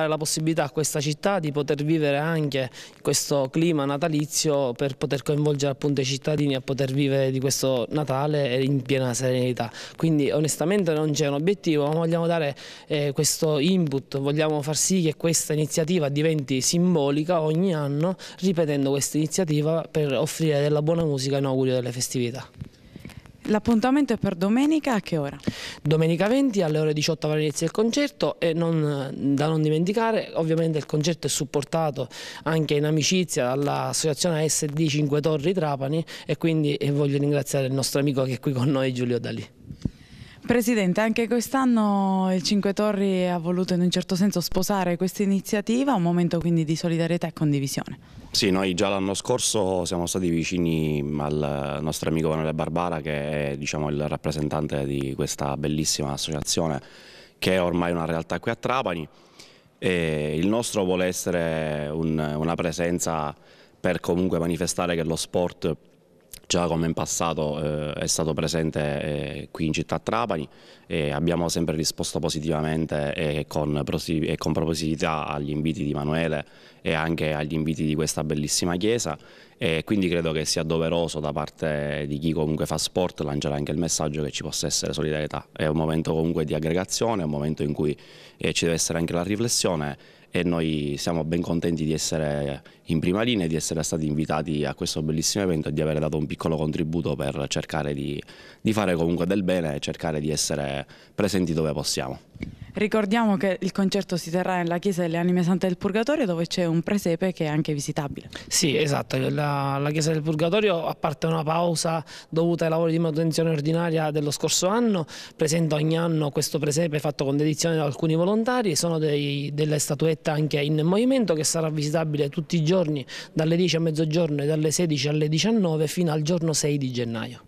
dare la possibilità a questa città di poter vivere anche questo clima natalizio per poter coinvolgere appunto i cittadini a poter vivere di questo Natale in piena serenità. Quindi onestamente non c'è un obiettivo, ma vogliamo dare eh, questo input, vogliamo far sì che questa iniziativa diventi simbolica ogni anno ripetendo questa iniziativa per offrire della buona musica in augurio delle festività. L'appuntamento è per domenica a che ora? Domenica 20 alle ore 18 avrà inizio il concerto e non, eh, da non dimenticare ovviamente il concerto è supportato anche in amicizia dall'associazione ASD 5 Torri Trapani e quindi eh, voglio ringraziare il nostro amico che è qui con noi Giulio Dalì. Presidente, anche quest'anno il Cinque Torri ha voluto in un certo senso sposare questa iniziativa, un momento quindi di solidarietà e condivisione. Sì, noi già l'anno scorso siamo stati vicini al nostro amico Vanele Barbara che è diciamo, il rappresentante di questa bellissima associazione che è ormai una realtà qui a Trapani e il nostro vuole essere un, una presenza per comunque manifestare che lo sport Già come in passato eh, è stato presente eh, qui in città Trapani e abbiamo sempre risposto positivamente eh, e con, e con propositività agli inviti di Emanuele e anche agli inviti di questa bellissima chiesa e quindi credo che sia doveroso da parte di chi comunque fa sport lanciare anche il messaggio che ci possa essere solidarietà, è un momento comunque di aggregazione, è un momento in cui eh, ci deve essere anche la riflessione e noi siamo ben contenti di essere in prima linea, di essere stati invitati a questo bellissimo evento e di aver dato un piccolo contributo per cercare di, di fare comunque del bene e cercare di essere presenti dove possiamo. Ricordiamo che il concerto si terrà nella chiesa delle Anime Sante del Purgatorio dove c'è un presepe che è anche visitabile. Sì, esatto, la, la, chiesa del Purgatorio a parte una pausa dovuta ai lavori di manutenzione ordinaria dello scorso anno, presenta ogni anno questo presepe fatto con dedizione da alcuni volontari, sono dei, delle statuette anche in movimento che sarà visitabile tutti i giorni dalle 10 a mezzogiorno e dalle 16 alle 19 fino al giorno 6 di gennaio.